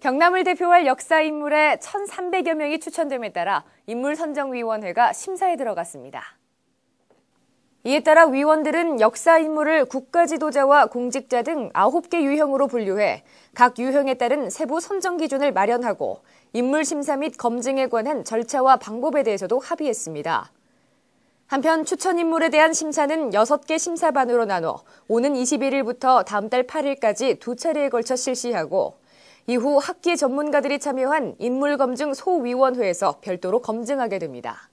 경남을 대표할 역사 인물의 1,300여 명이 추천됨에 따라 인물선정위원회가 심사에 들어갔습니다. 이에 따라 위원들은 역사 인물을 국가지도자와 공직자 등 9개 유형으로 분류해 각 유형에 따른 세부 선정 기준을 마련하고 인물 심사 및 검증에 관한 절차와 방법에 대해서도 합의했습니다. 한편 추천 인물에 대한 심사는 6개 심사반으로 나눠 오는 21일부터 다음 달 8일까지 두 차례에 걸쳐 실시하고 이후 학계 전문가들이 참여한 인물검증 소위원회에서 별도로 검증하게 됩니다.